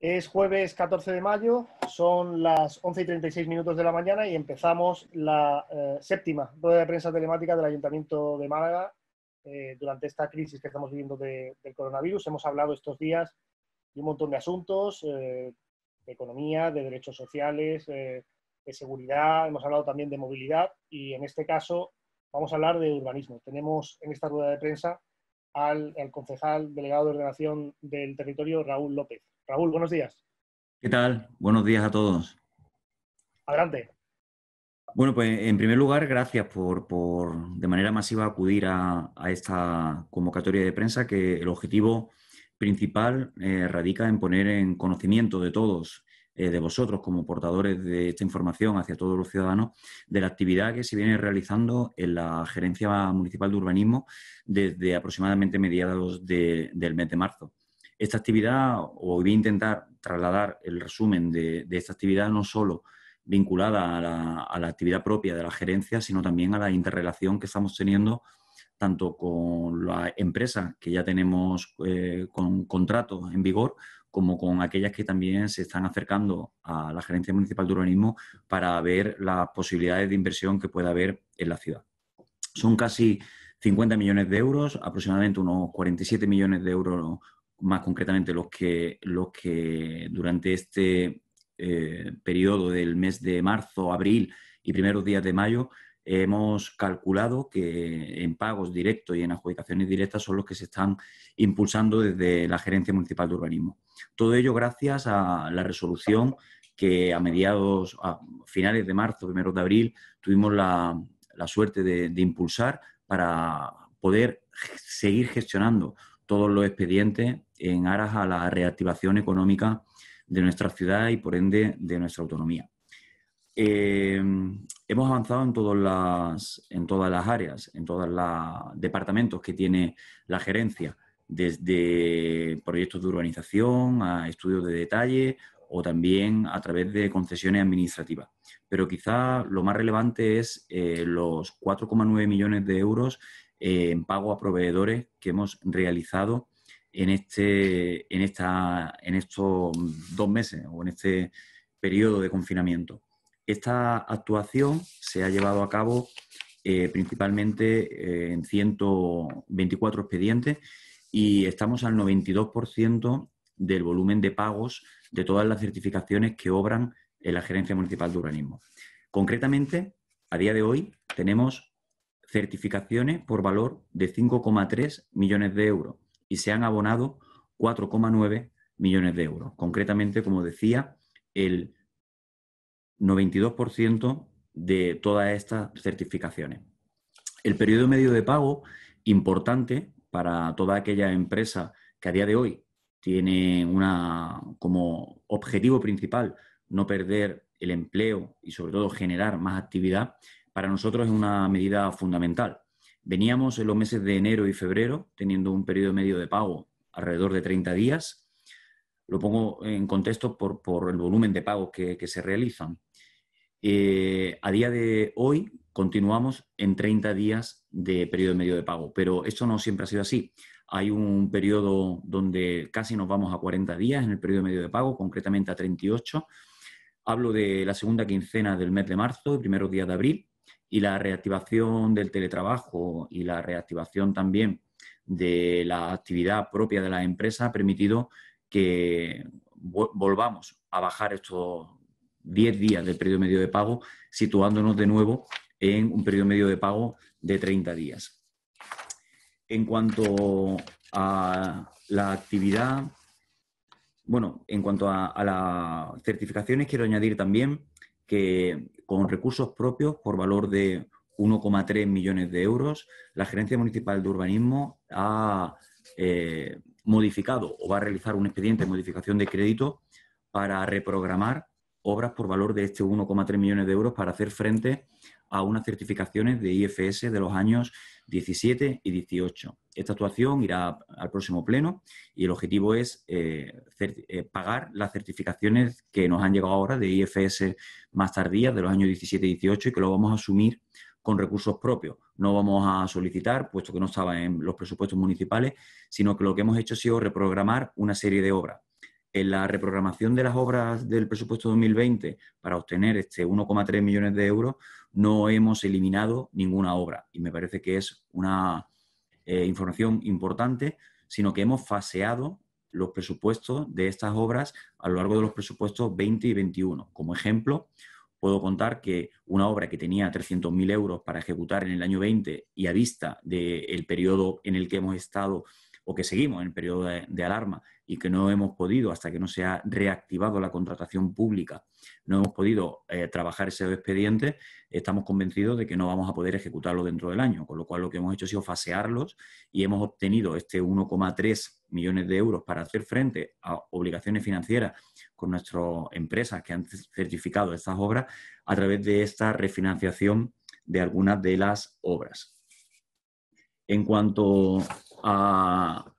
Es jueves 14 de mayo, son las 11 y 36 minutos de la mañana y empezamos la eh, séptima rueda de prensa telemática del Ayuntamiento de Málaga eh, durante esta crisis que estamos viviendo del coronavirus. Hemos hablado estos días de un montón de asuntos, eh, de economía, de derechos sociales, de seguridad, hemos hablado también de movilidad y en este caso vamos a hablar de urbanismo. Tenemos en esta rueda de prensa al concejal delegado de ordenación del territorio, Raúl López. Raúl, buenos días. ¿Qué tal? Buenos días a todos. Adelante. Bueno, pues en primer lugar, gracias por, de manera masiva acudir a, esta convocatoria de prensa, que el objetivo principal eh, radica en poner en conocimiento de todos, eh, de vosotros como portadores de esta información hacia todos los ciudadanos, de la actividad que se viene realizando en la Gerencia Municipal de Urbanismo desde aproximadamente mediados del mes de marzo. Esta actividad, hoy voy a intentar trasladar el resumen de, esta actividad no solo vinculada a la, actividad propia de la gerencia, sino también a la interrelación que estamos teniendo tanto con las empresas que ya tenemos eh, con contratos en vigor, como con aquellas que también se están acercando a la Gerencia Municipal de Urbanismo para ver las posibilidades de inversión que pueda haber en la ciudad. Son casi 50 millones de euros, aproximadamente unos 47 millones de euros más concretamente los que, los que durante este eh, periodo del mes de marzo, abril y primeros días de mayo, hemos calculado que en pagos directos y en adjudicaciones directas son los que se están impulsando desde la Gerencia Municipal de Urbanismo. Todo ello gracias a la resolución que a mediados, a finales de marzo, primeros de abril, tuvimos la, suerte de impulsar para poder seguir gestionando todos los expedientes en aras a la reactivación económica de nuestra ciudad y por ende de nuestra autonomía. Eh, hemos avanzado en todas, las, áreas, en todos los departamentos que tiene la gerencia, desde proyectos de urbanización a estudios de detalle o también a través de concesiones administrativas. Pero quizá lo más relevante es eh, los 4,9 millones de euros eh, en pago a proveedores que hemos realizado en, este, en, esta, en estos dos meses o en este periodo de confinamiento. Esta actuación se ha llevado a cabo eh, principalmente eh, en 124 expedientes y estamos al 92% del volumen de pagos de todas las certificaciones que obran en la Gerencia Municipal de Urbanismo. Concretamente, a día de hoy tenemos certificaciones por valor de 5,3 millones de euros y se han abonado 4,9 millones de euros. Concretamente, como decía, el 92% de todas estas certificaciones. El periodo medio de pago, importante para toda aquella empresa que a día de hoy tiene una, como objetivo principal no perder el empleo y sobre todo generar más actividad, para nosotros es una medida fundamental. Veníamos en los meses de enero y febrero teniendo un periodo medio de pago alrededor de 30 días. Lo pongo en contexto por, por el volumen de pagos que, que se realizan. Eh, a día de hoy continuamos en 30 días de periodo medio de pago, pero esto no siempre ha sido así. Hay un periodo donde casi nos vamos a 40 días en el periodo medio de pago, concretamente a 38. Hablo de la segunda quincena del mes de marzo y primeros días de abril, y la reactivación del teletrabajo y la reactivación también de la actividad propia de la empresa ha permitido que volvamos a bajar estos 10 días del periodo medio de pago, situándonos de nuevo en un periodo medio de pago de 30 días. En cuanto a la actividad, bueno, en cuanto a, las certificaciones, quiero añadir también que con recursos propios por valor de 1,3 millones de euros, la Gerencia Municipal de Urbanismo ha eh, modificado o va a realizar un expediente de modificación de crédito para reprogramar obras por valor de este 1,3 millones de euros para hacer frente a unas certificaciones de IFS de los años 17 y 18. Esta actuación irá al próximo pleno y el objetivo es eh, eh, pagar las certificaciones que nos han llegado ahora de IFS más tardías de los años 17 y 18 y que lo vamos a asumir con recursos propios. No vamos a solicitar, puesto que no estaba en los presupuestos municipales, sino que lo que hemos hecho ha sido reprogramar una serie de obras en la reprogramación de las obras del presupuesto 2020 para obtener este 1,3 millones de euros, no hemos eliminado ninguna obra. Y me parece que es una eh, información importante, sino que hemos faseado los presupuestos de estas obras a lo largo de los presupuestos 20 y 21. Como ejemplo, puedo contar que una obra que tenía 300.000 euros para ejecutar en el año 20 y a vista del periodo en el que hemos estado o que seguimos en el periodo de, alarma y que no hemos podido, hasta que no se ha reactivado la contratación pública, no hemos podido eh, trabajar ese expediente, estamos convencidos de que no vamos a poder ejecutarlo dentro del año. Con lo cual, lo que hemos hecho ha sido fasearlos y hemos obtenido este 1,3 millones de euros para hacer frente a obligaciones financieras con nuestras empresas que han certificado estas obras a través de esta refinanciación de algunas de las obras. En cuanto a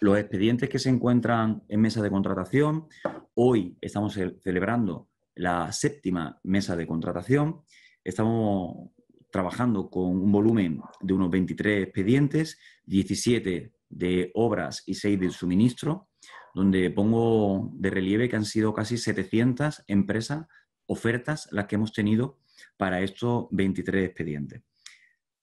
los expedientes que se encuentran en mesa de contratación. Hoy estamos celebrando la séptima mesa de contratación. Estamos trabajando con un volumen de unos 23 expedientes, 17 de obras y 6 de suministro, donde pongo de relieve que han sido casi 700 empresas, ofertas las que hemos tenido para estos 23 expedientes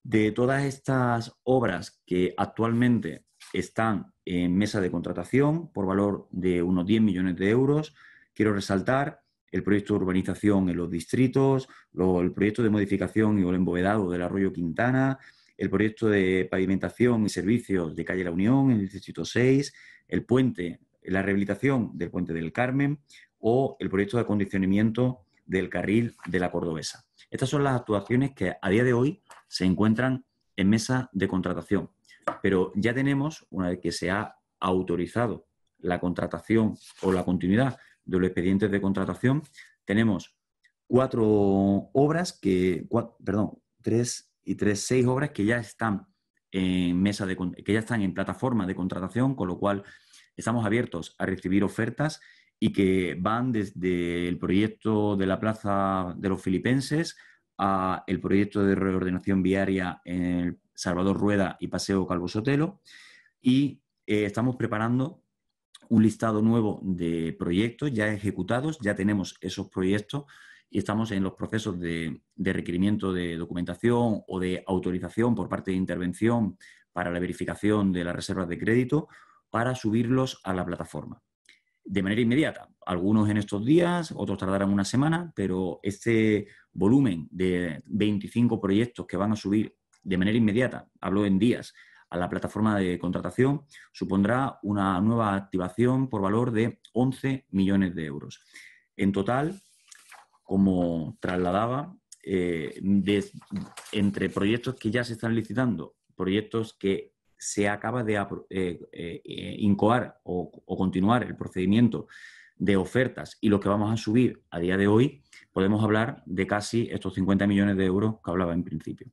de todas estas obras que actualmente están en mesa de contratación por valor de unos 10 millones de euros, quiero resaltar el proyecto de urbanización en los distritos, el proyecto de modificación y el embovedado del arroyo Quintana, el proyecto de pavimentación y servicios de calle La Unión en el distrito 6, el puente, la rehabilitación del puente del Carmen o el proyecto de acondicionamiento del carril de la Cordobesa. Estas son las actuaciones que a día de hoy se encuentran en mesa de contratación. Pero ya tenemos, una vez que se ha autorizado la contratación o la continuidad de los expedientes de contratación, tenemos cuatro obras que, perdón, tres y tres, seis obras que ya están en mesa de, que ya están en plataforma de contratación, con lo cual estamos abiertos a recibir ofertas y que van desde el proyecto de la Plaza de los Filipenses el proyecto de reordenación viaria en Salvador Rueda y Paseo Calvo Sotelo. Y eh, estamos preparando un listado nuevo de proyectos ya ejecutados, ya tenemos esos proyectos y estamos en los procesos de, requerimiento de documentación o de autorización por parte de intervención para la verificación de las reservas de crédito para subirlos a la plataforma de manera inmediata. Algunos en estos días, otros tardarán una semana, pero este volumen de 25 proyectos que van a subir de manera inmediata, hablo en días, a la plataforma de contratación, supondrá una nueva activación por valor de 11 millones de euros. En total, como trasladaba, eh, entre proyectos que ya se están licitando, proyectos que se acaba de eh, eh, eh, incoar o, continuar el procedimiento de ofertas y lo que vamos a subir a día de hoy, podemos hablar de casi estos 50 millones de euros que hablaba en principio.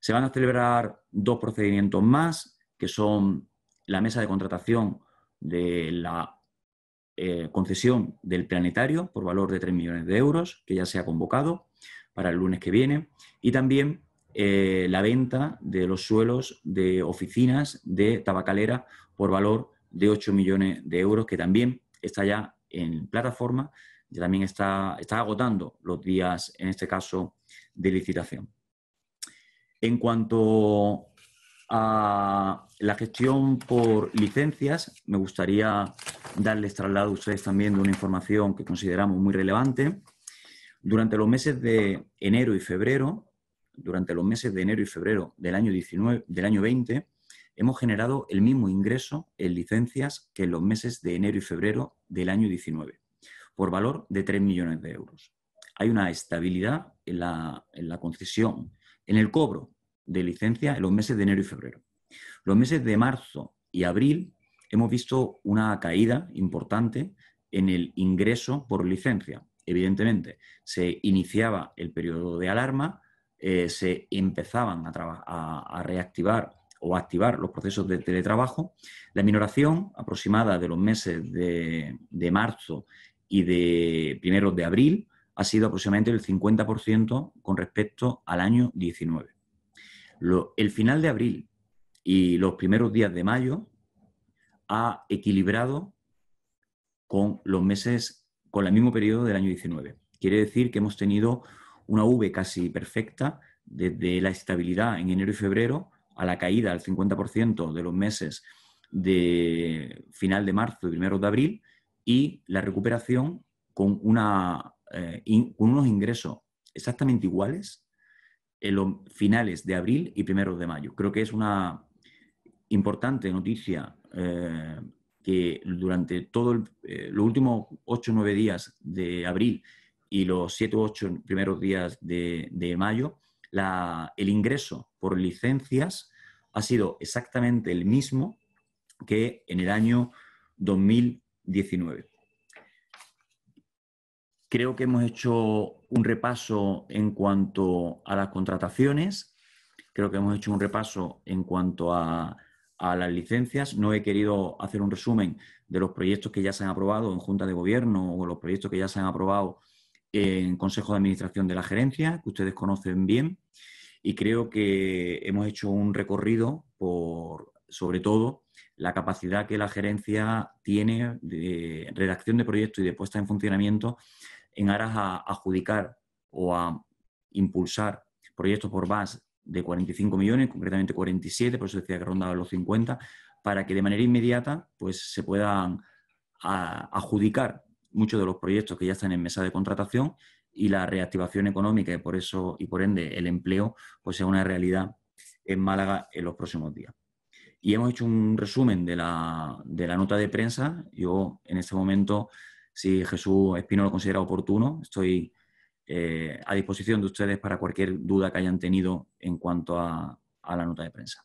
Se van a celebrar dos procedimientos más, que son la mesa de contratación de la concesión del planetario por valor de 3 millones de euros, que ya se ha convocado para el lunes que viene, y también eh, la venta de los suelos de oficinas de tabacalera por valor de 8 millones de euros, que también está ya en plataforma, ya también está, está agotando los días, en este caso, de licitación. En cuanto a la gestión por licencias, me gustaría darles traslado a ustedes también de una información que consideramos muy relevante. Durante los meses de enero y febrero, durante los meses de enero y febrero del año, 19, del año 20, hemos generado el mismo ingreso en licencias que en los meses de enero y febrero del año 19, por valor de 3 millones de euros. Hay una estabilidad en la, en la concesión, en el cobro de licencia en los meses de enero y febrero. Los meses de marzo y abril hemos visto una caída importante en el ingreso por licencia. Evidentemente, se iniciaba el periodo de alarma, eh, se empezaban a, a reactivar o activar los procesos de teletrabajo, la minoración aproximada de los meses de, marzo y de primeros de abril ha sido aproximadamente el 50% con respecto al año 19. el final de abril y los primeros días de mayo ha equilibrado con los meses, con el mismo periodo del año 19. Quiere decir que hemos tenido una V casi perfecta desde la estabilidad en enero y febrero a la caída al 50% de los meses de final de marzo y primeros de abril y la recuperación eh, con, unos ingresos exactamente iguales en los finales de abril y primeros de mayo. Creo que es una importante noticia eh, que durante todo eh, los últimos 8 o 9 días de abril y los siete u ocho primeros días de, mayo, el ingreso por licencias ha sido exactamente el mismo que en el año 2019. Creo que hemos hecho un repaso en cuanto a las contrataciones, creo que hemos hecho un repaso en cuanto a las licencias. No he querido hacer un resumen de los proyectos que ya se han aprobado en Junta de Gobierno o los proyectos que ya se han aprobado en Consejo de Administración de la Gerencia, que ustedes conocen bien, y creo que hemos hecho un recorrido por, sobre todo, la capacidad que la gerencia tiene de redacción de proyectos y de puesta en funcionamiento en aras a adjudicar o a impulsar proyectos por más de 45 millones, concretamente 47, por eso decía que rondaba los 50, para que de manera inmediata pues, se puedan ah, adjudicar muchos de los proyectos que ya están en mesa de contratación y la reactivación económica y por eso y por ende el empleo pues sea una realidad en Málaga en los próximos días. Y hemos hecho un resumen de la, de la nota de prensa. Yo en este momento, si Jesús Espino lo considera oportuno, estoy eh, a disposición de ustedes para cualquier duda que hayan tenido en cuanto a, a la nota de prensa.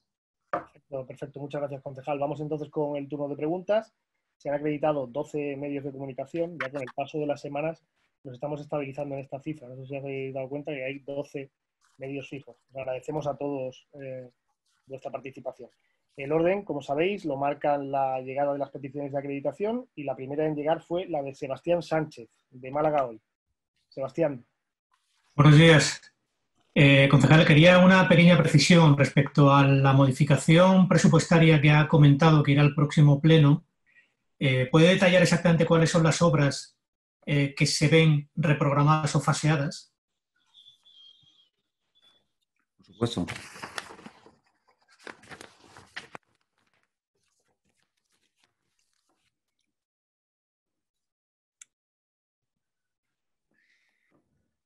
perfecto. Muchas gracias, concejal. Vamos entonces con el turno de preguntas se han acreditado 12 medios de comunicación, ya con el paso de las semanas nos estamos estabilizando en esta cifra. No sé si habéis dado cuenta que hay 12 medios fijos. agradecemos a todos eh, vuestra participación. El orden, como sabéis, lo marca la llegada de las peticiones de acreditación y la primera en llegar fue la de Sebastián Sánchez, de Málaga hoy. Sebastián. Buenos días. Eh, concejal, quería una pequeña precisión respecto a la modificación presupuestaria que ha comentado que irá al próximo pleno. Eh, ¿Puede detallar exactamente cuáles son las obras eh, que se ven reprogramadas o faseadas? Por supuesto.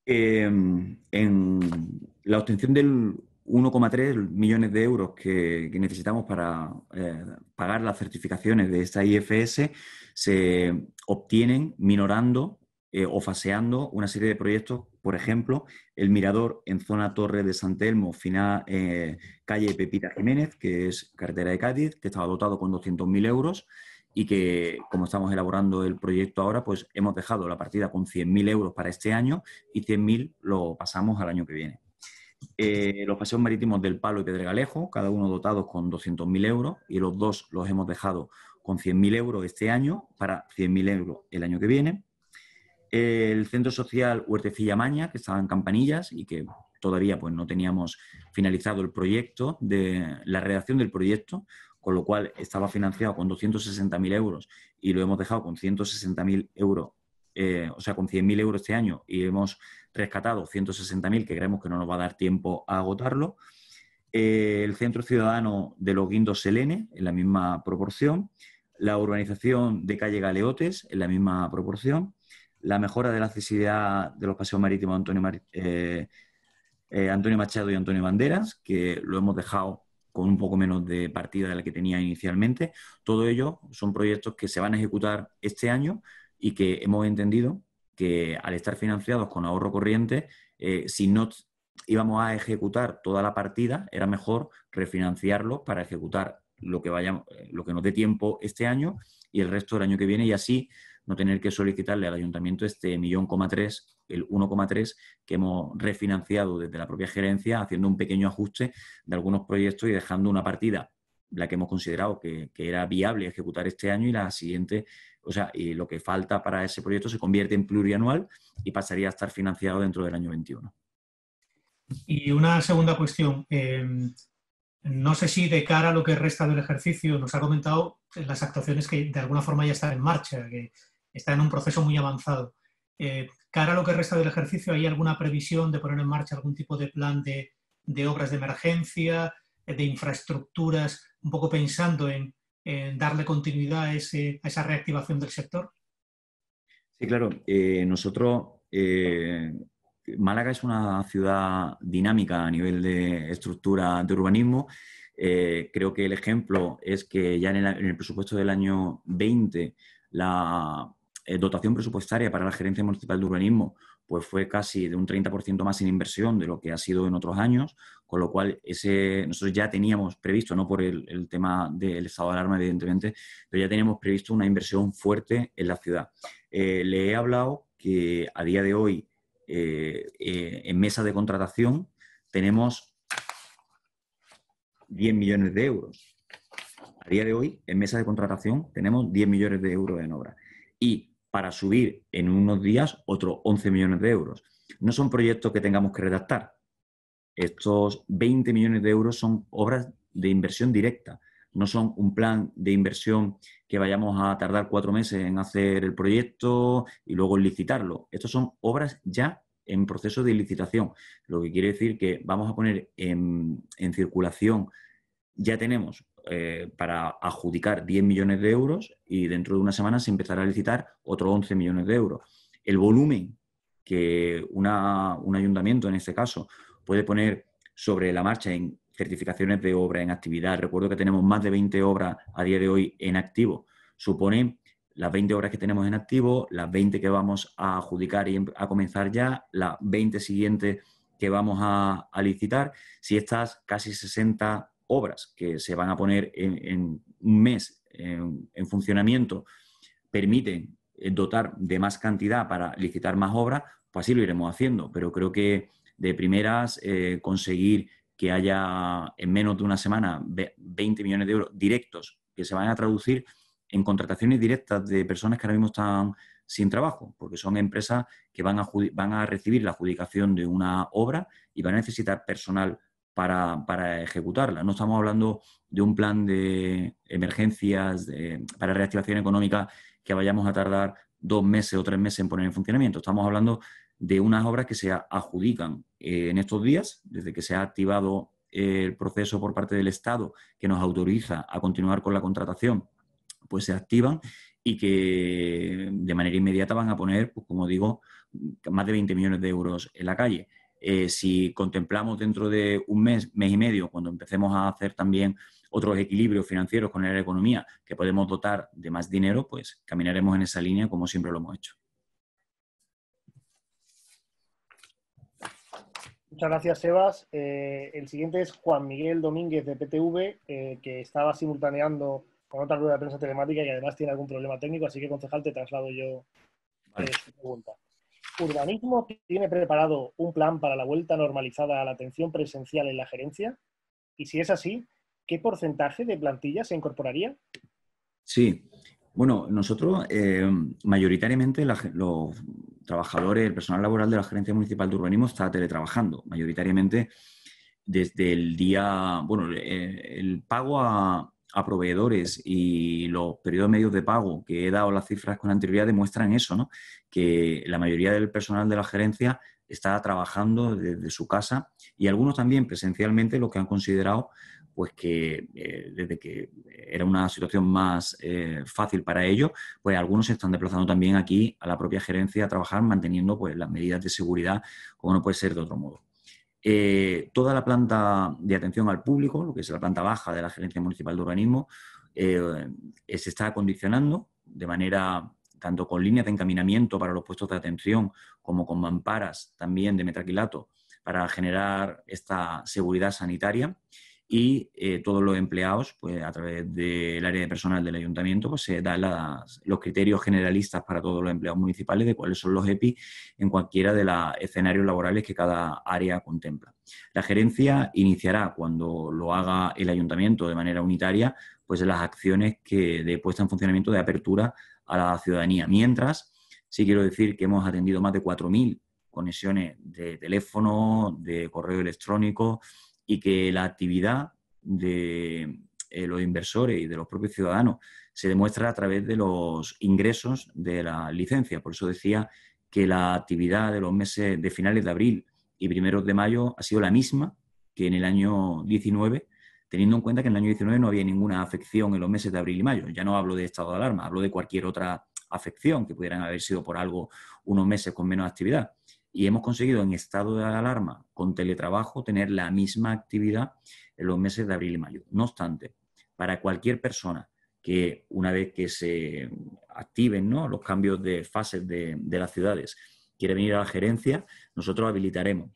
Em, en la obtención del 1,3 millones de euros que, necesitamos para eh, pagar las certificaciones de esta IFS se obtienen minorando eh, o faseando una serie de proyectos, por ejemplo, el mirador en zona Torre de San Telmo, final, eh, calle Pepita Jiménez, que es carretera de Cádiz, que estaba dotado con 200.000 euros y que, como estamos elaborando el proyecto ahora, pues hemos dejado la partida con 100.000 euros para este año y 100.000 lo pasamos al año que viene. Eh, los paseos marítimos del Palo y Pedregalejo, cada uno dotados con 200.000 euros, y los dos los hemos dejado con 100.000 euros este año, para 100.000 euros el año que viene. El Centro Social Huertecilla Maña, que estaba en Campanillas y que todavía pues, no teníamos finalizado el proyecto, de la redacción del proyecto, con lo cual estaba financiado con 260.000 euros y lo hemos dejado con 160.000 euros eh, o sea, con 100.000 euros este año y hemos rescatado 160.000 que creemos que no nos va a dar tiempo a agotarlo. Eh, el Centro Ciudadano de los Guindos Selene, en la misma proporción. La urbanización de calle Galeotes, en la misma proporción. La mejora de la accesibilidad de los paseos marítimos Antonio, eh, Antonio Machado y Antonio Banderas, que lo hemos dejado con un poco menos de partida de la que tenía inicialmente. Todo ello son proyectos que se van a ejecutar este año, y que hemos entendido que al estar financiados con ahorro corriente, eh, si no íbamos a ejecutar toda la partida, era mejor refinanciarlo para ejecutar lo que, vaya, eh, lo que nos dé tiempo este año y el resto del año que viene y así no tener que solicitarle al ayuntamiento este millón coma tres, el 1,3 que hemos refinanciado desde la propia gerencia haciendo un pequeño ajuste de algunos proyectos y dejando una partida la que hemos considerado que, era viable ejecutar este año y la siguiente, o sea, lo que falta para ese proyecto se convierte en plurianual y pasaría a estar financiado dentro del año 21. Y una segunda cuestión. Em, no sé si de cara a lo que resta del ejercicio nos ha comentado las actuaciones que de alguna forma ya están en marcha, que están en un proceso muy avanzado. Eh, cara a lo que resta del ejercicio, ¿hay alguna previsión de poner en marcha algún tipo de plan de obras de emergencia, de infraestructuras un poco pensando en, darle continuidad a, esa reactivación del sector? Sí, claro. Eh, nosotros, eh, Málaga es una ciudad dinámica a nivel de estructura de urbanismo. Eh, creo que el ejemplo es que ya en el, presupuesto del año 20 la dotación presupuestaria para la Gerencia Municipal de Urbanismo pues fue casi de un 30% más en inversión de lo que ha sido en otros años, con lo cual ese, nosotros ya teníamos previsto, no por el, tema del estado de alarma, evidentemente, pero ya teníamos previsto una inversión fuerte en la ciudad. Eh, le he hablado que a día de hoy, eh, eh, en mesa de contratación, tenemos 10 millones de euros. A día de hoy, en mesa de contratación, tenemos 10 millones de euros en obra. Y para subir en unos días, otros 11 millones de euros. No son proyectos que tengamos que redactar, estos 20 millones de euros son obras de inversión directa, no son un plan de inversión que vayamos a tardar cuatro meses en hacer el proyecto y luego licitarlo. Estas son obras ya en proceso de licitación, lo que quiere decir que vamos a poner en, circulación, ya tenemos eh, para adjudicar 10 millones de euros y dentro de una semana se empezará a licitar otros 11 millones de euros. El volumen que un ayuntamiento, en este caso, puede poner sobre la marcha en certificaciones de obra, en actividad. Recuerdo que tenemos más de 20 obras a día de hoy en activo. Supone las 20 obras que tenemos en activo, las 20 que vamos a adjudicar y a comenzar ya, las 20 siguientes que vamos a, licitar. Si estas casi 60 obras que se van a poner en, un mes en, en funcionamiento permiten eh, dotar de más cantidad para licitar más obras, pues así lo iremos haciendo. Pero creo que de primeras, eh, conseguir que haya en menos de una semana 20 millones de euros directos que se van a traducir en contrataciones directas de personas que ahora mismo están sin trabajo, porque son empresas que van a, van a recibir la adjudicación de una obra y van a necesitar personal para, ejecutarla. No estamos hablando de un plan de emergencias para reactivación económica que vayamos a tardar dos meses o tres meses en poner en funcionamiento. Estamos hablando de unas obras que se adjudican eh, en estos días, desde que se ha activado el proceso por parte del Estado que nos autoriza a continuar con la contratación, pues se activan y que de manera inmediata van a poner, pues como digo, más de 20 millones de euros en la calle. Eh, si contemplamos dentro de un mes, mes y medio, cuando empecemos a hacer también otros equilibrios financieros con la economía que podemos dotar de más dinero, pues caminaremos en esa línea como siempre lo hemos hecho. Muchas gracias, Sebas. Eh, el siguiente es Juan Miguel Domínguez de PTV, eh, que estaba simultaneando con otra rueda de prensa telemática y además tiene algún problema técnico, así que, concejal, te traslado yo eh, su pregunta. ¿Urbanismo tiene preparado un plan para la vuelta normalizada a la atención presencial en la gerencia? Y si es así, ¿qué porcentaje de plantilla se incorporaría? Sí, bueno, nosotros mayoritariamente la, los trabajadores, el personal laboral de la Gerencia Municipal de Urbanismo está teletrabajando mayoritariamente desde el día, bueno, eh, el pago a, proveedores y los periodos medios de pago que he dado las cifras con anterioridad demuestran eso, ¿no? Que la mayoría del personal de la gerencia está trabajando desde su casa y algunos también presencialmente lo que han considerado pues que eh, desde que era una situación más eh, fácil para ellos, pues algunos se están desplazando también aquí a la propia gerencia a trabajar manteniendo pues las medidas de seguridad como no puede ser de otro modo. Eh, toda la planta de atención al público, lo que es la planta baja de la Gerencia Municipal de Urbanismo, se está acondicionando de manera tanto con líneas de encaminamiento para los puestos de atención como con mamparas también de metraquilato para generar esta seguridad sanitaria y eh, todos los empleados, pues a través del área de personal del ayuntamiento, pues se dan los criterios generalistas para todos los empleados municipales de cuáles son los EPI en cualquiera de los escenarios laborales que cada área contempla. La gerencia iniciará, cuando lo haga el ayuntamiento de manera unitaria, pues las acciones que de puesta en funcionamiento de apertura a la ciudadanía. Mientras, sí quiero decir que hemos atendido más de 4.000 conexiones de teléfono, de correo electrónico, y que la actividad de eh, los inversores y de los propios ciudadanos se demuestra a través de los ingresos de la licencia. Por eso decía que la actividad de los meses de finales de abril y primeros de mayo ha sido la misma que en el año 19, teniendo en cuenta que en el año 19 no había ninguna afección en los meses de abril y mayo. Ya no hablo de estado de alarma, hablo de cualquier otra afección que pudieran haber sido por algo unos meses con menos actividad y hemos conseguido en estado de alarma con teletrabajo tener la misma actividad en los meses de abril y mayo. No obstante, para cualquier persona que una vez que se activen los cambios de fases de, las ciudades quiere venir a la gerencia, nosotros habilitaremos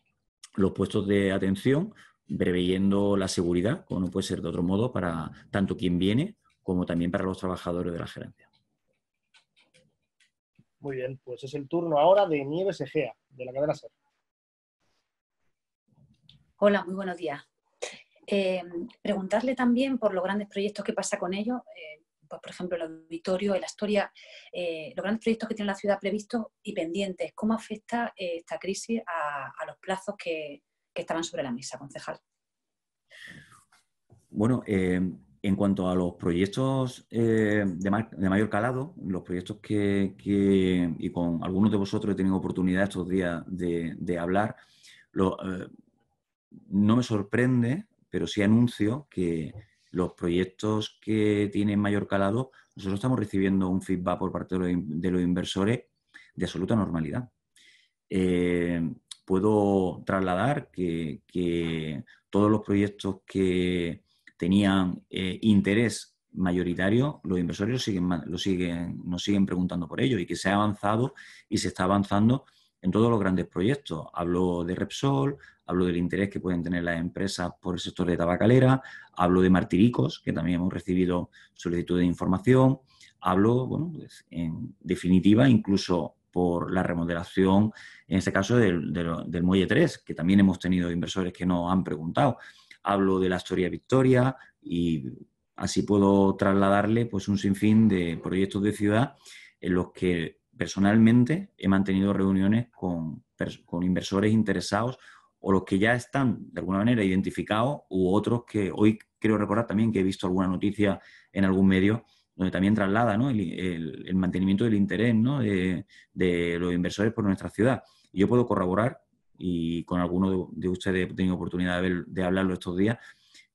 los puestos de atención preveyendo la seguridad, como no puede ser de otro modo, para tanto quien viene como también para los trabajadores de la gerencia. Muy bien, pues es el turno ahora de Nieves Egea, de la cadena SER. Hola, muy buenos días. Eh, preguntarle también por los grandes proyectos que pasa con ellos, eh, pues, por ejemplo el auditorio, y la historia, eh, los grandes proyectos que tiene la ciudad previsto y pendientes. ¿Cómo afecta esta crisis a, los plazos que, que, estaban sobre la mesa, concejal? Bueno, en cuanto a los proyectos eh, de, mayor calado, los proyectos que, y con algunos de vosotros he tenido oportunidad estos días de, hablar, eh, no me sorprende, pero sí anuncio que los proyectos que tienen mayor calado, nosotros estamos recibiendo un feedback por parte de los, inversores de absoluta normalidad. Eh, puedo trasladar que todos los proyectos que, tenían eh, interés mayoritario, los inversores siguen, siguen, nos siguen preguntando por ello y que se ha avanzado y se está avanzando en todos los grandes proyectos. Hablo de Repsol, hablo del interés que pueden tener las empresas por el sector de tabacalera, hablo de Martiricos, que también hemos recibido solicitud de información, hablo, bueno, pues, en definitiva, incluso por la remodelación, en este caso, del, del Muelle 3, que también hemos tenido inversores que nos han preguntado hablo de la historia Victoria y así puedo trasladarle pues un sinfín de proyectos de ciudad en los que personalmente he mantenido reuniones con, con inversores interesados o los que ya están de alguna manera identificados u otros que hoy creo recordar también que he visto alguna noticia en algún medio donde también traslada el, mantenimiento del interés de, de, los inversores por nuestra ciudad. yo puedo corroborar y con alguno de, ustedes he tenido oportunidad de, hablarlo estos días,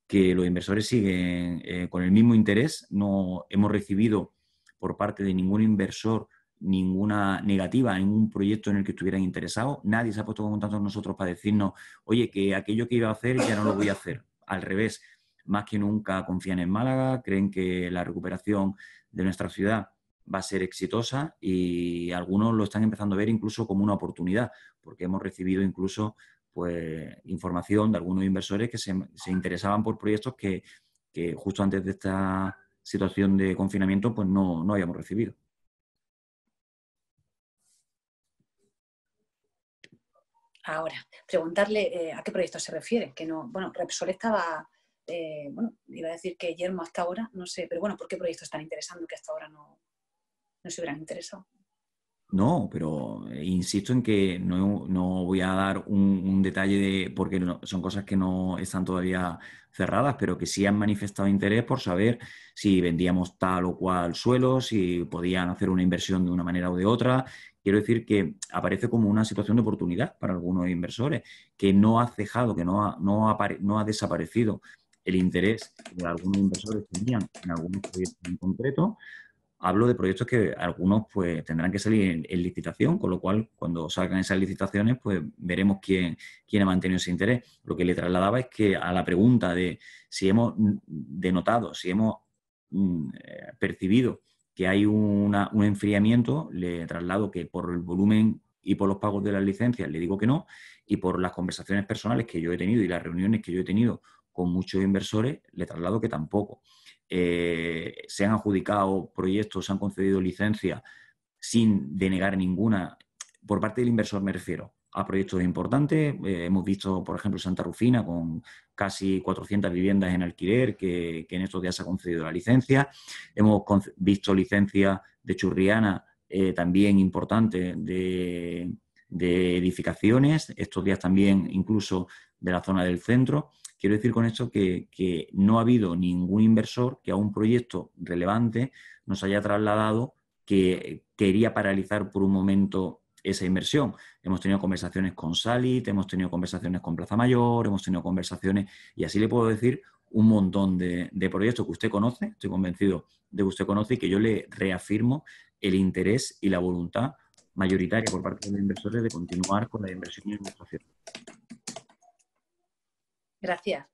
que los inversores siguen eh, con el mismo interés. No hemos recibido por parte de ningún inversor ninguna negativa, en un proyecto en el que estuvieran interesados. Nadie se ha puesto en tanto con nosotros para decirnos, oye, que aquello que iba a hacer ya no lo voy a hacer. Al revés, más que nunca confían en Málaga, creen que la recuperación de nuestra ciudad va a ser exitosa y algunos lo están empezando a ver incluso como una oportunidad, porque hemos recibido incluso pues, información de algunos inversores que se, interesaban por proyectos que, justo antes de esta situación de confinamiento pues no, no habíamos recibido. Ahora, preguntarle eh, a qué proyectos se refiere, que no, bueno, Repsol estaba, eh, bueno, iba a decir que Yermo hasta ahora, no sé, pero bueno, ¿por qué proyectos están interesando que hasta ahora no, nos hubieran interesado. No, pero eh, insisto en que no, voy a dar un, detalle de, porque son cosas que no están todavía cerradas, pero que sí han manifestado interés por saber si vendíamos tal o cual suelo, si podían hacer una inversión de una manera o de otra. Quiero decir que aparece como una situación de oportunidad para algunos inversores, que no ha cejado, que no ha, no ha, no ha desaparecido el interés de algunos inversores tenían en algún proyectos en concreto, hablo de proyectos que algunos pues tendrán que salir en, licitación, con lo cual cuando salgan esas licitaciones pues veremos quién, ha mantenido ese interés. Lo que le trasladaba es que a la pregunta de si hemos denotado, si hemos mm, eh, percibido que hay un enfriamiento, le traslado que por el volumen y por los pagos de las licencias le digo que no y por las conversaciones personales que yo he tenido y las reuniones que yo he tenido con muchos inversores le traslado que tampoco. Eh, se han adjudicado proyectos, se han concedido licencias sin denegar ninguna. Por parte del inversor me refiero a proyectos importantes. Eh, hemos visto, por ejemplo, Santa Rufina con casi 400 viviendas en alquiler que, en estos días se ha concedido la licencia. Hemos visto licencia de Churriana eh, también importante de edificaciones, estos días también incluso de la zona del centro. Quiero decir con esto que, no ha habido ningún inversor que a un proyecto relevante nos haya trasladado que quería paralizar por un momento esa inversión. Hemos tenido conversaciones con Salit, hemos tenido conversaciones con Plaza Mayor, hemos tenido conversaciones, y así le puedo decir un montón de, proyectos que usted conoce, estoy convencido de que usted conoce y que yo le reafirmo el interés y la voluntad mayoritaria por parte de los inversores de continuar con la inversión y la inversión. Gracias.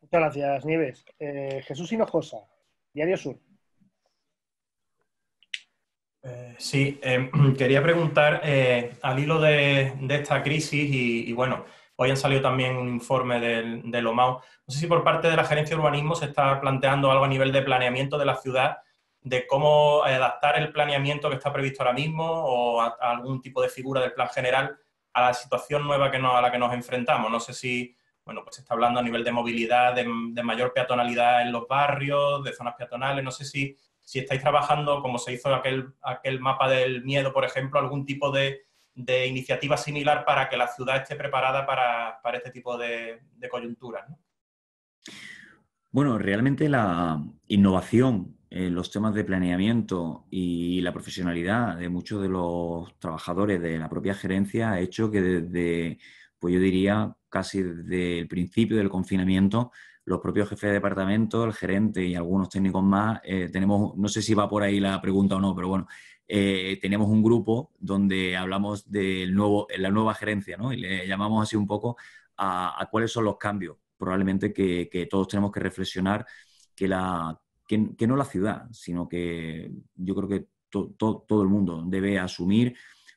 Muchas gracias, Nieves. Eh, Jesús Hinojosa, Diario Sur. Eh, sí, em, quería preguntar eh, al hilo de, esta crisis y, bueno, hoy han salido también un informe del, Lomao. No sé si por parte de la Gerencia de Urbanismo se está planteando algo a nivel de planeamiento de la ciudad de cómo adaptar el planeamiento que está previsto ahora mismo o algún tipo de figura del plan general a la situación nueva a la que nos enfrentamos. No sé si bueno, pues se está hablando a nivel de movilidad, de, mayor peatonalidad en los barrios, de zonas peatonales, no sé si, estáis trabajando, como se hizo aquel, aquel mapa del miedo, por ejemplo, algún tipo de, iniciativa similar para que la ciudad esté preparada para, este tipo de, coyunturas. Bueno, realmente la innovación en los temas de planeamiento y la profesionalidad de muchos de los trabajadores de la propia gerencia ha hecho que desde, pues yo diría, casi desde el principio del confinamiento, los propios jefes de departamento, el gerente y algunos técnicos más, eh, tenemos, no sé si va por ahí la pregunta o no, pero bueno, eh, tenemos un grupo donde hablamos de nuevo, la nueva gerencia, ¿no? Y le llamamos así un poco a, cuáles son los cambios, probablemente que, todos tenemos que reflexionar, que, la, que, no la ciudad, sino que yo creo que todo el mundo debe asumir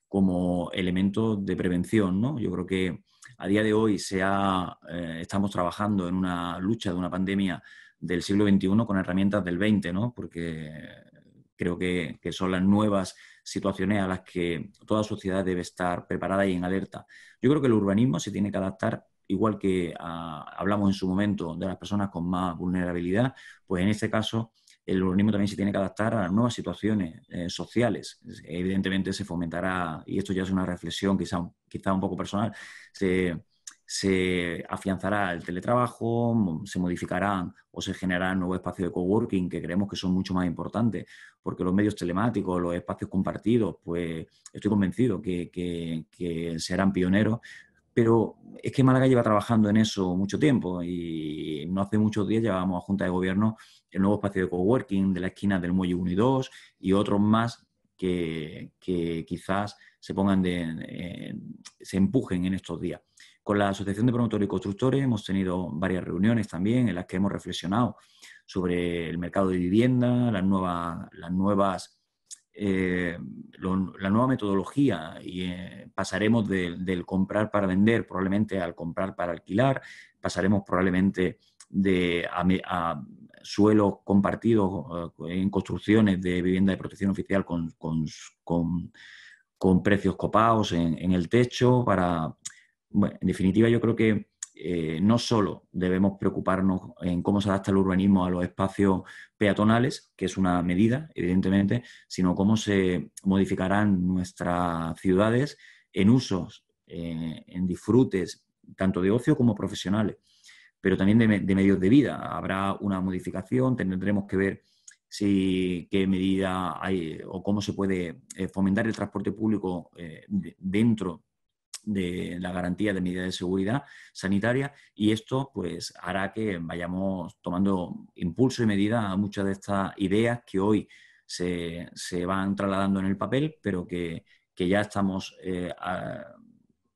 como elemento de prevención, ¿no? Yo creo que a día de hoy se eh, estamos trabajando en una lucha de una pandemia del siglo XXI con herramientas del XX, ¿no? porque creo que, son las nuevas situaciones a las que toda sociedad debe estar preparada y en alerta. Yo creo que el urbanismo se tiene que adaptar, igual que ah, hablamos en su momento de las personas con más vulnerabilidad, pues en este caso el urbanismo también se tiene que adaptar a nuevas situaciones eh, sociales. Evidentemente se fomentará, y esto ya es una reflexión quizá, quizá un poco personal, se, se afianzará el teletrabajo, se modificarán o se generarán nuevos espacios de coworking que creemos que son mucho más importantes, porque los medios telemáticos, los espacios compartidos, pues estoy convencido que, que, que serán pioneros pero es que Málaga lleva trabajando en eso mucho tiempo y no hace muchos días llevábamos a Junta de Gobierno el nuevo espacio de coworking de la esquina del Muelle 1 y 2 y otros más que, quizás se pongan de, se empujen en estos días. Con la Asociación de Promotores y Constructores hemos tenido varias reuniones también en las que hemos reflexionado sobre el mercado de vivienda, las nuevas, las nuevas eh, la nueva metodología y eh, pasaremos del comprar para vender probablemente al comprar para alquilar, pasaremos probablemente de, a suelos compartidos eh, en construcciones de vivienda de protección oficial con, con, precios copados en, el techo, para, en definitiva yo creo que eh, no solo debemos preocuparnos en cómo se adapta el urbanismo a los espacios peatonales, que es una medida, evidentemente, sino cómo se modificarán nuestras ciudades en usos, eh, en disfrutes, tanto de ocio como profesionales pero también de, medios de vida. Habrá una modificación, tendremos que ver qué medida hay o cómo se puede eh, fomentar el transporte público eh, dentro de la garantía de medidas de seguridad sanitaria y esto pues hará que vayamos tomando impulso y medida a muchas de estas ideas que hoy se, van trasladando en el papel pero que, ya estamos eh,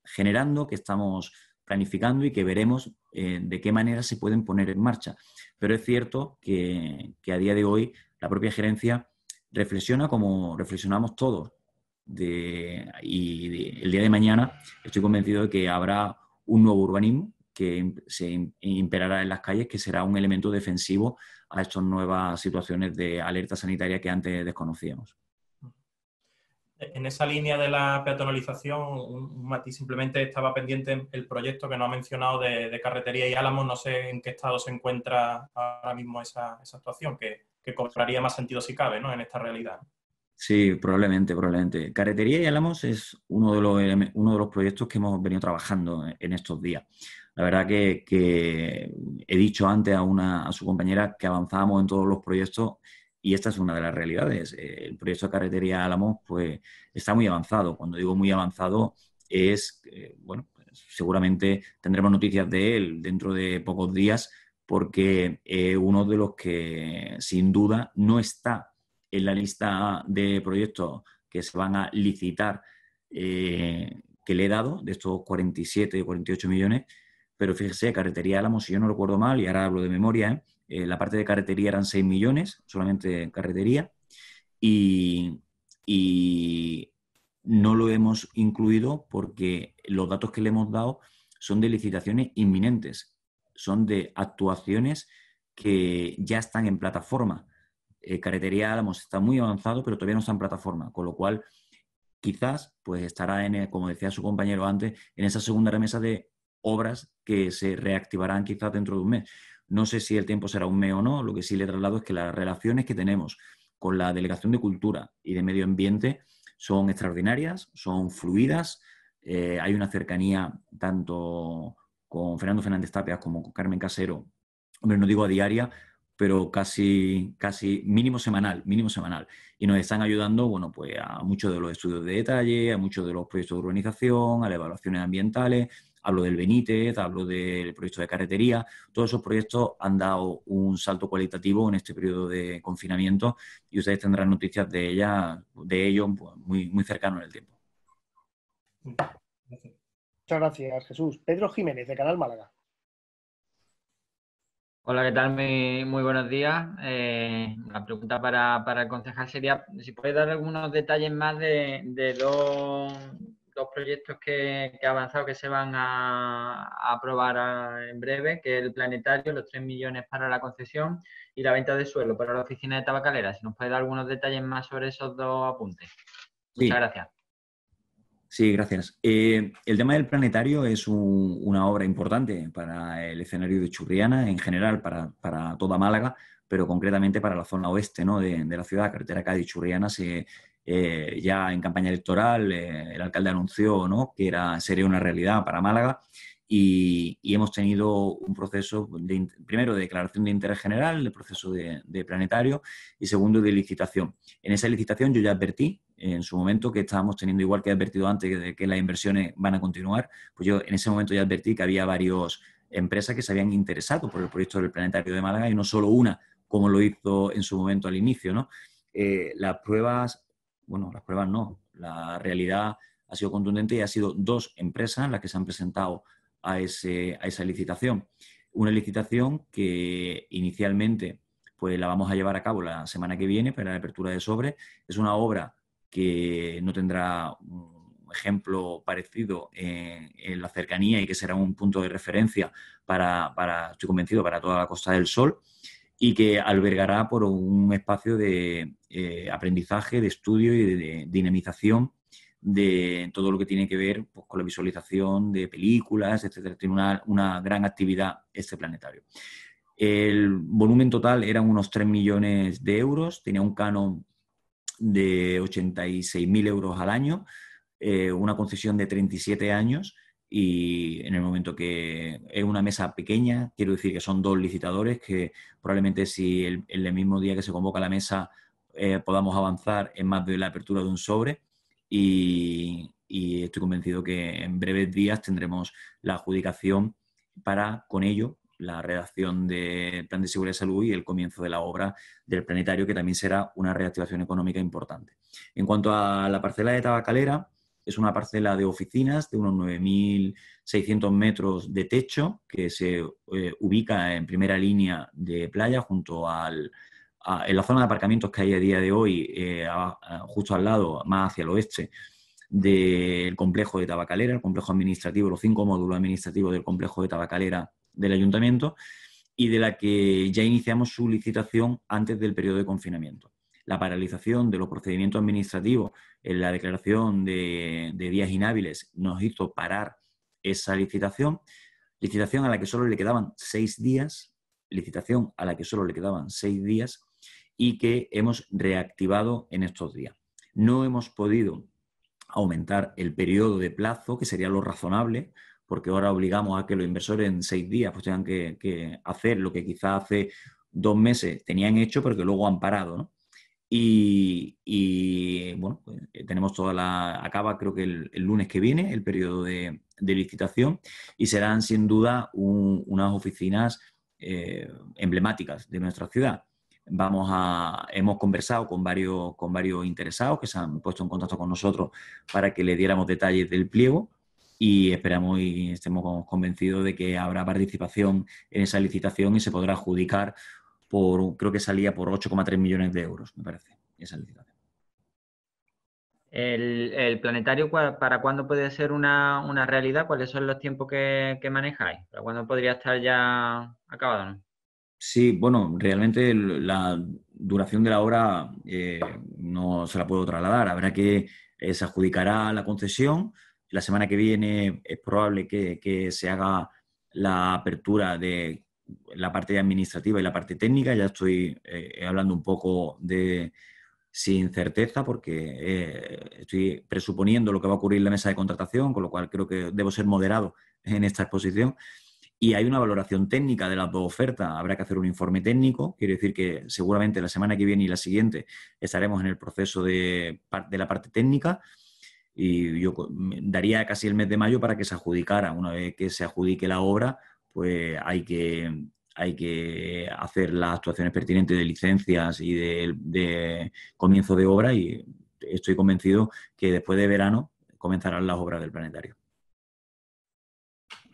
generando, que estamos planificando y que veremos eh, de qué manera se pueden poner en marcha. Pero es cierto que, a día de hoy la propia gerencia reflexiona como reflexionamos todos. y el día de mañana estoy convencido de que habrá un nuevo urbanismo que se imperará en las calles, que será un elemento defensivo a estas nuevas situaciones de alerta sanitaria que antes desconocíamos. En esa línea de la peatonalización, un simplemente estaba pendiente el proyecto que nos ha mencionado de, Carretería y Álamos. No sé en qué estado se encuentra ahora mismo esa, actuación, que, compraría más sentido si cabe ¿no? en esta realidad. Sí, probablemente, probablemente. Carretería y Álamos es uno de, los, uno de los proyectos que hemos venido trabajando en estos días. La verdad que, he dicho antes a, una, a su compañera que avanzábamos en todos los proyectos y esta es una de las realidades. Eh, el proyecto de carretería Álamo pues, está muy avanzado. Cuando digo muy avanzado, es, eh, bueno, pues, seguramente tendremos noticias de él dentro de pocos días, porque eh, uno de los que sin duda no está en la lista de proyectos que se van a licitar que le he dado, de estos 47 o 48 millones, pero fíjese, Carretería Álamos, si yo no recuerdo mal, y ahora hablo de memoria, ¿eh? Eh, la parte de carretería eran 6 millones, solamente en carretería, y, no lo hemos incluido porque los datos que le hemos dado son de licitaciones inminentes, son de actuaciones que ya están en plataforma. Eh, carretería Álamos está muy avanzado, pero todavía no está en plataforma, con lo cual quizás pues estará en, como decía su compañero antes, en esa segunda remesa de obras que se reactivarán quizás dentro de un mes. No sé si el tiempo será un mes o no, lo que sí le traslado es que las relaciones que tenemos con la Delegación de Cultura y de Medio Ambiente son extraordinarias, son fluidas, eh, hay una cercanía tanto con Fernando Fernández Tapias como con Carmen Casero, hombre, no digo a diaria, pero casi, casi mínimo semanal, mínimo semanal. Y nos están ayudando, bueno, pues a muchos de los estudios de detalle, a muchos de los proyectos de urbanización, a las evaluaciones ambientales, Hablo del Benítez, hablo del proyecto de carretería. Todos esos proyectos han dado un salto cualitativo en este periodo de confinamiento y ustedes tendrán noticias de ella, de ello pues, muy, muy cercano en el tiempo. Muchas gracias, Jesús. Pedro Jiménez, de Canal Málaga. Hola, ¿qué tal? Muy, buenos días. Eh, la pregunta para, para, el concejal sería si puede dar algunos detalles más de, de, dos, dos proyectos que, ha avanzado que se van a, aprobar en breve, que es el planetario, los 3 millones para la concesión y la venta de suelo para la oficina de tabacalera. Si nos puede dar algunos detalles más sobre esos dos apuntes. Muchas gracias. Sí, gracias. Eh, el tema del planetario es una obra importante para el escenario de Churriana, en general para, toda Málaga, pero concretamente para la zona oeste ¿no? de, de, la ciudad, carretera Cádiz-Churriana, se, eh, ya en campaña electoral eh, el alcalde anunció ¿no? que era, sería una realidad para Málaga y, hemos tenido un proceso primero de declaración de interés general, de proceso de, planetario y segundo de licitación. En esa licitación yo ya advertí en su momento que estábamos teniendo, igual que advertido antes, de que las inversiones van a continuar, pues yo en ese momento ya advertí que había varias empresas que se habían interesado por el proyecto del Planetario de Málaga y no solo una, como lo hizo en su momento al inicio. ¿no? Eh, las pruebas bueno, las pruebas no, la realidad ha sido contundente y ha sido dos empresas las que se han presentado a, a esa licitación. Una licitación que inicialmente pues la vamos a llevar a cabo la semana que viene para la apertura de sobre. Es una obra que no tendrá un ejemplo parecido en, la cercanía y que será un punto de referencia para, para, estoy convencido, para toda la Costa del Sol y que albergará por un espacio de eh, aprendizaje, de estudio y de, dinamización de todo lo que tiene que ver pues, con la visualización de películas, etcétera. Tiene una, una gran actividad este planetario. El volumen total eran unos 3 millones de euros, tenía un canon de 86.000 euros al año, eh, una concesión de 37 años y en el momento que es una mesa pequeña, quiero decir que son dos licitadores que probablemente si el, el mismo día que se convoca la mesa eh, podamos avanzar en más de la apertura de un sobre y, y estoy convencido que en breves días tendremos la adjudicación para con ello la redacción del plan de seguridad y salud y el comienzo de la obra del planetario, que también será una reactivación económica importante. En cuanto a la parcela de Tabacalera, es una parcela de oficinas de unos 9.600 metros de techo que se eh, ubica en primera línea de playa junto al, a, en la zona de aparcamientos que hay a día de hoy, eh, justo al lado, más hacia el oeste del complejo de Tabacalera, el complejo administrativo, los cinco módulos administrativos del complejo de Tabacalera del ayuntamiento y de la que ya iniciamos su licitación antes del periodo de confinamiento la paralización de los procedimientos administrativos en la declaración de, días inhábiles nos hizo parar esa licitación, licitación a la que solo le quedaban seis días, licitación a la que solo le quedaban seis días y que hemos reactivado en estos días. No hemos podido aumentar el periodo de plazo, que sería lo razonable, porque ahora obligamos a que los inversores en seis días pues tengan que, que hacer lo que quizá hace dos meses tenían hecho, pero que luego han parado. ¿no? Y, bueno, pues, eh, tenemos toda la. Acaba, creo que el, lunes que viene, el periodo de, licitación, y serán sin duda unas oficinas eh, emblemáticas de nuestra ciudad. Vamos a, hemos conversado con varios, con varios interesados que se han puesto en contacto con nosotros para que le diéramos detalles del pliego y esperamos y estemos convencidos de que habrá participación en esa licitación y se podrá adjudicar por, creo que salía por 8,3 millones de euros, me parece, esa El, planetario, ¿para cuándo puede ser una, realidad? ¿Cuáles son los tiempos que, manejáis? ¿Para cuándo podría estar ya acabado? Sí, bueno, realmente la duración de la obra eh, no se la puedo trasladar. Habrá que eh, se adjudicará la concesión. La semana que viene es probable que se haga la apertura de la parte administrativa y la parte técnica, ya estoy eh, eh, hablando un poco de sin certeza porque eh, estoy presuponiendo lo que va a ocurrir en la mesa de contratación, con lo cual creo que debo ser moderado en esta exposición. Y hay una valoración técnica de las dos ofertas. Habrá que hacer un informe técnico. Quiere decir que seguramente la semana que viene y la siguiente estaremos en el proceso de, de la parte técnica y yo daría casi el mes de mayo para que se adjudicara. Una vez que se adjudique la obra, pues hay que, hacer las actuaciones pertinentes de licencias y de, comienzo de obra y estoy convencido que después de verano comenzarán las obras del planetario.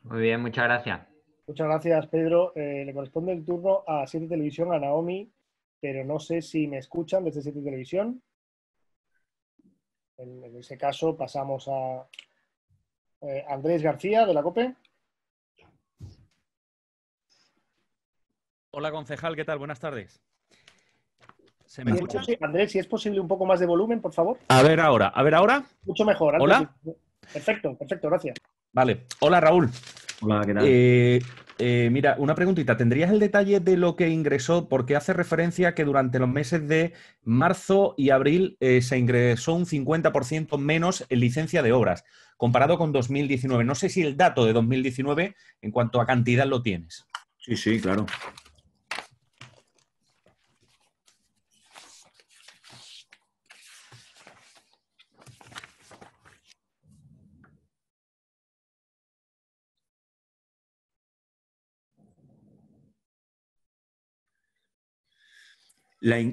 Muy bien, muchas gracias. Muchas gracias, Pedro. Eh, le corresponde el turno a Siete Televisión, a Naomi, pero no sé si me escuchan desde Siete Televisión. En, ese caso pasamos a eh, Andrés García de la COPE. Hola, concejal, ¿qué tal? Buenas tardes. ¿Se me escucha? Andrés, si es posible, un poco más de volumen, por favor. A ver ahora, a ver ahora. Mucho mejor. Hola. Perfecto, perfecto, gracias. Vale. Hola, Raúl. Hola, ¿qué tal? Eh, eh, mira, una preguntita. ¿Tendrías el detalle de lo que ingresó? Porque hace referencia que durante los meses de marzo y abril eh, se ingresó un 50% menos en licencia de obras, comparado con 2019. No sé si el dato de 2019 en cuanto a cantidad lo tienes. Sí, sí, claro.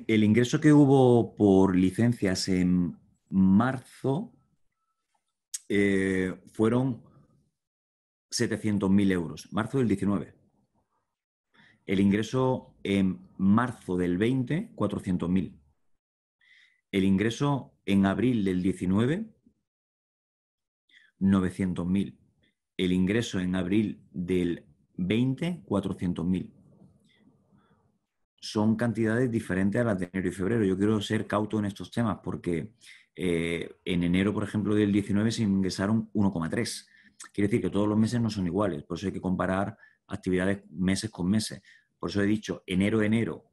el ingreso que hubo por licencias en marzo eh, fueron 700.000 euros, marzo del 19. El ingreso en marzo del 20, 400.000. El ingreso en abril del 19, 900.000. El ingreso en abril del 20, 400.000 son cantidades diferentes a las de enero y febrero. Yo quiero ser cauto en estos temas porque eh, en enero, por ejemplo, del 19 se ingresaron 1,3. Quiere decir que todos los meses no son iguales, por eso hay que comparar actividades meses con meses. Por eso he dicho enero, enero,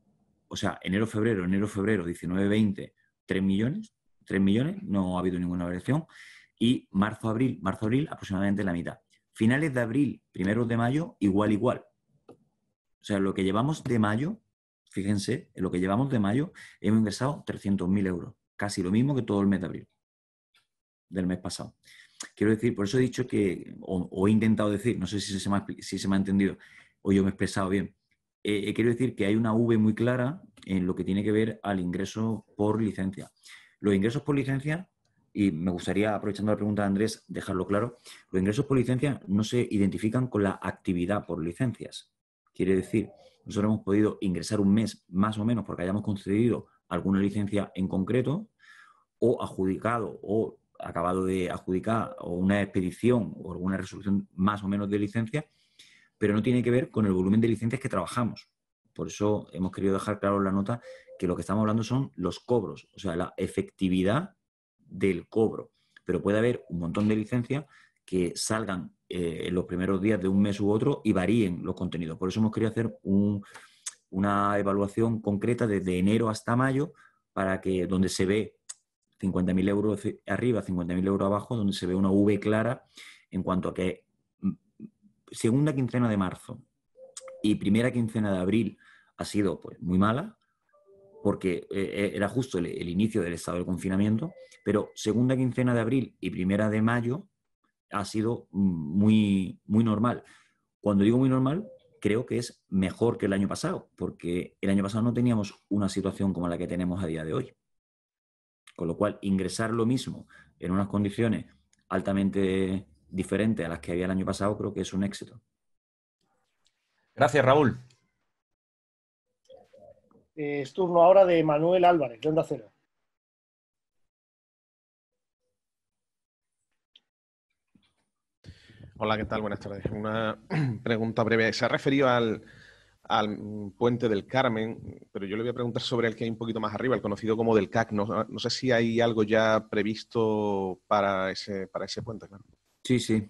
o sea, enero, febrero, enero, febrero, 19, 20, 3 millones, 3 millones, no ha habido ninguna variación. Y marzo, abril, marzo, abril, aproximadamente la mitad. Finales de abril, primeros de mayo, igual, igual. O sea, lo que llevamos de mayo fíjense, en lo que llevamos de mayo hemos ingresado 300.000 euros, casi lo mismo que todo el mes de abril, del mes pasado. Quiero decir, por eso he dicho que, o, he intentado decir, no sé si se, me ha, entendido o yo me he expresado bien, eh, quiero decir que hay una V muy clara en lo que tiene que ver al ingreso por licencia. Los ingresos por licencia, y me gustaría, aprovechando la pregunta de Andrés, dejarlo claro, los ingresos por licencia no se identifican con la actividad por licencias. Quiere decir nosotros hemos podido ingresar un mes más o menos porque hayamos concedido alguna licencia en concreto o adjudicado o acabado de adjudicar o una expedición o alguna resolución más o menos de licencia, pero no tiene que ver con el volumen de licencias que trabajamos. Por eso hemos querido dejar claro en la nota que lo que estamos hablando son los cobros, o sea, la efectividad del cobro. Pero puede haber un montón de licencias que salgan en eh, los primeros días de un mes u otro y varíen los contenidos. Por eso hemos querido hacer una evaluación concreta desde enero hasta mayo para que donde se ve 50.000 euros arriba, 50.000 euros abajo, donde se ve una V clara en cuanto a que mm, segunda quincena de marzo y primera quincena de abril ha sido pues, muy mala, porque eh, eh, era justo el, el, inicio del estado del confinamiento, pero segunda quincena de abril y primera de mayo ha sido muy, muy normal. Cuando digo muy normal, creo que es mejor que el año pasado, porque el año pasado no teníamos una situación como la que tenemos a día de hoy. Con lo cual, ingresar lo mismo en unas condiciones altamente diferentes a las que había el año pasado, creo que es un éxito. Gracias, Raúl. Eh, es turno ahora de Manuel Álvarez, de Cero. Hola, ¿qué tal? Buenas tardes. Una pregunta breve. Se ha referido al, puente del Carmen, pero yo le voy a preguntar sobre el que hay un poquito más arriba, el conocido como del CAC. No, no sé si hay algo ya previsto para ese, para ese puente, Sí, sí.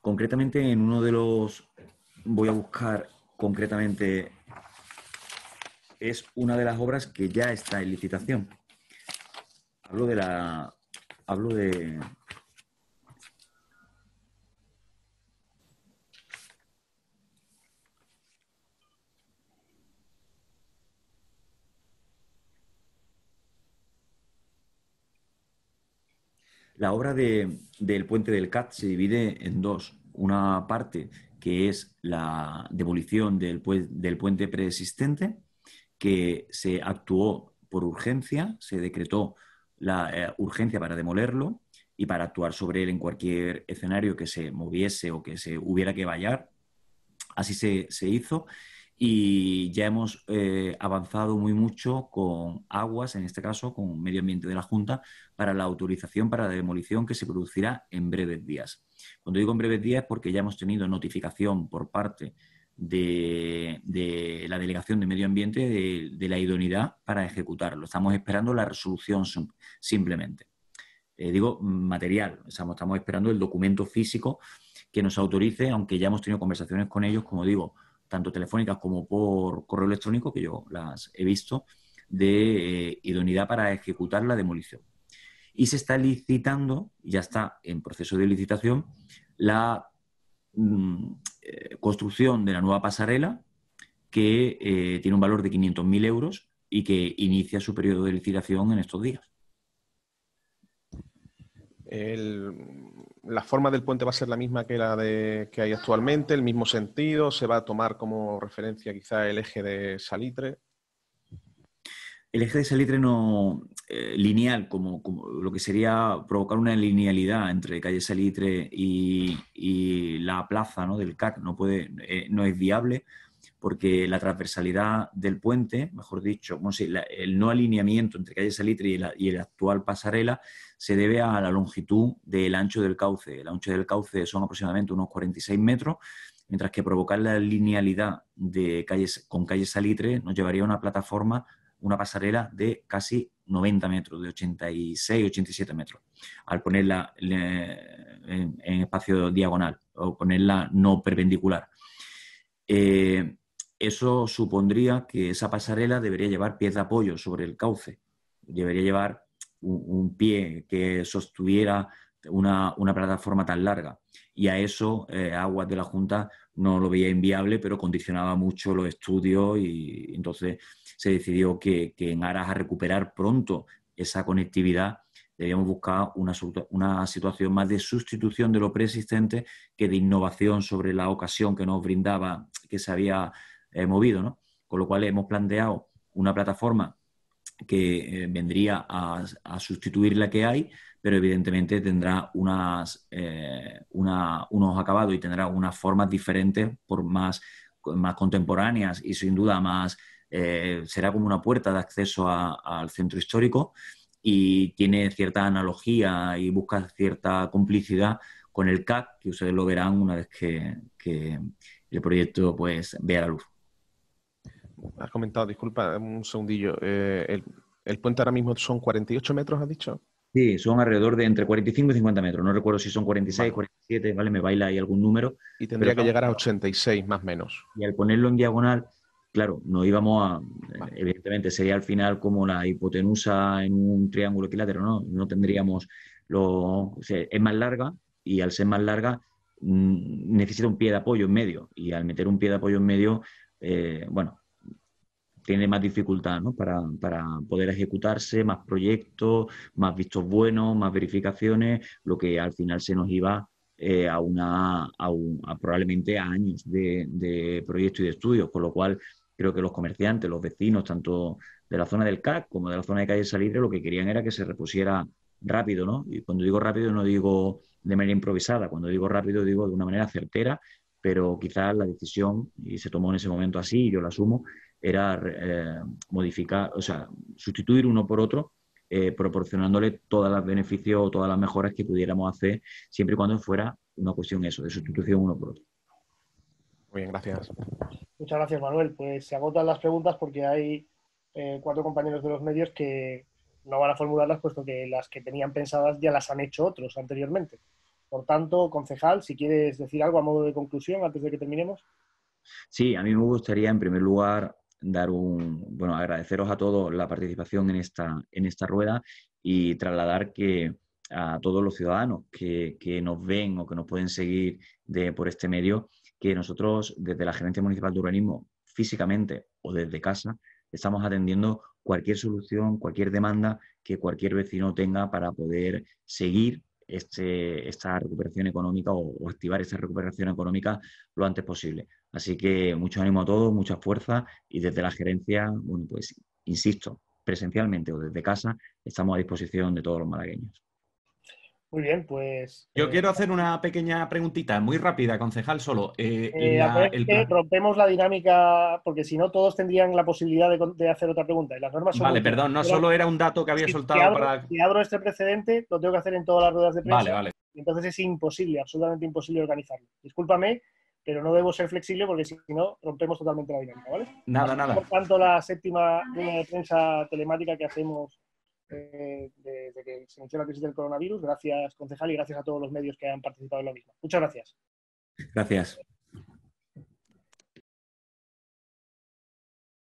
Concretamente en uno de los... Voy a buscar concretamente... Es una de las obras que ya está en licitación. Hablo de la... Hablo de, La obra del puente del CAT se divide en dos. Una parte que es la demolición del, puente preexistente, que se actuó por urgencia, se decretó la eh, urgencia para demolerlo y para actuar sobre él en cualquier escenario que se moviese o que se hubiera que vallar. Así se hizo y ya hemos eh, avanzado muy mucho con aguas, en este caso con medio ambiente de la Junta, para la autorización para la demolición que se producirá en breves días. Cuando digo en breves días es porque ya hemos tenido notificación por parte de, la Delegación de Medio Ambiente de, la idoneidad para ejecutarlo. Estamos esperando la resolución simplemente. Eh, digo material, estamos, estamos esperando el documento físico que nos autorice, aunque ya hemos tenido conversaciones con ellos, como digo, tanto telefónicas como por correo electrónico, que yo las he visto, de eh, idoneidad para ejecutar la demolición. Y se está licitando, ya está en proceso de licitación, la mm, eh, construcción de la nueva pasarela, que eh, tiene un valor de 500.000 euros y que inicia su periodo de licitación en estos días. El, la forma del puente va a ser la misma que la de, que hay actualmente, el mismo sentido, se va a tomar como referencia quizá el eje de salitre. El eje de salitre no eh, lineal, como, como, lo que sería provocar una linealidad entre calle Salitre y, y la plaza ¿no? del CAC, no, puede, eh, no es viable porque la transversalidad del puente, mejor dicho, el no alineamiento entre calle Salitre y, la, el actual pasarela se debe a la longitud del ancho del cauce. El ancho del cauce son aproximadamente unos 46 metros, mientras que provocar la linealidad de calles, con calle Salitre nos llevaría a una plataforma, una pasarela de casi 90 metros, de 86, 87 metros, al ponerla eh, en, espacio diagonal o ponerla no perpendicular. Eh, eso supondría que esa pasarela debería llevar pies de apoyo sobre el cauce, debería llevar un, pie que sostuviera una, plataforma tan larga. Y a eso eh, Aguas de la Junta no lo veía inviable, pero condicionaba mucho los estudios y entonces se decidió que, en aras a recuperar pronto esa conectividad, debíamos buscar una, una, situación más de sustitución de lo preexistente que de innovación sobre la ocasión que nos brindaba que se había eh, movido, ¿no? Con lo cual hemos planteado una plataforma que eh, vendría a, sustituir la que hay, pero evidentemente tendrá unas, eh, unos acabados y tendrá unas formas diferentes, por más, más contemporáneas y sin duda más, será como una puerta de acceso al centro histórico y tiene cierta analogía y busca cierta complicidad con el CAC, que ustedes lo verán una vez que, el proyecto pues, vea la luz has comentado, disculpa, un segundillo. Eh, el, puente ahora mismo son 48 metros, has dicho. Sí, son alrededor de entre 45 y 50 metros. No recuerdo si son 46, 47, ¿vale? Me baila ahí algún número. Y tendría que llegar a 86 más o menos. Y al ponerlo en diagonal, claro, no íbamos a, evidentemente, sería al final como la hipotenusa en un triángulo equilátero, ¿no? No tendríamos lo... es más larga y al ser más larga mm, necesita un pie de apoyo en medio y al meter un pie de apoyo en medio, eh, bueno, tiene más dificultad para, poder ejecutarse, más proyectos, más vistos buenos, más verificaciones, lo que al final se nos iba eh, a una a probablemente a años de, de proyectos y de estudios, con lo cual creo que los comerciantes, los vecinos, tanto de la zona del CAC como de la zona de calle Salitre, lo que querían era que se repusiera rápido, ¿no? Y cuando digo rápido no digo de manera improvisada, cuando digo rápido digo de una manera certera, pero quizás la decisión, y se tomó en ese momento así, yo la asumo, era eh, modificar, o sea, sustituir uno por otro, eh, proporcionándole todos los beneficios o todas las mejoras que pudiéramos hacer, siempre y cuando fuera una cuestión eso, de sustitución uno por otro. Muy bien, gracias. Muchas gracias, Manuel. Pues se agotan las preguntas porque hay eh, cuatro compañeros de los medios que no van a formularlas, puesto que las que tenían pensadas ya las han hecho otros anteriormente. Por tanto, concejal, si quieres decir algo a modo de conclusión antes de que terminemos. Sí, a mí me gustaría, en primer lugar, dar un, bueno, agradeceros a todos la participación en esta, en esta rueda y trasladar que a todos los ciudadanos que, que nos ven o que nos pueden seguir de, por este medio, que nosotros desde la Gerencia Municipal de Urbanismo, físicamente o desde casa, estamos atendiendo cualquier solución, cualquier demanda que cualquier vecino tenga para poder seguir este, esta recuperación económica o, activar esta recuperación económica lo antes posible. Así que mucho ánimo a todos, mucha fuerza y desde la gerencia, bueno, pues insisto, presencialmente o desde casa, estamos a disposición de todos los malagueños. Muy bien, pues. Yo eh, quiero hacer una pequeña preguntita, muy rápida, concejal, solo. Eh, eh rompemos la dinámica, porque si no, todos tendrían la posibilidad de, hacer otra pregunta. Y las normas son Vale, perdón, no solo era un dato que había soltado para. Si abro este precedente, lo tengo que hacer en todas las ruedas de prensa. Vale, vale. entonces es imposible, absolutamente imposible organizarlo. Discúlpame, pero no debo ser flexible porque si no, rompemos totalmente la dinámica, ¿vale? Nada, nada. Por tanto, la séptima rueda de prensa telemática que hacemos eh, de desde que se inició la crisis del coronavirus. Gracias, concejal, y gracias a todos los medios que han participado en lo mismo. Muchas gracias. Gracias.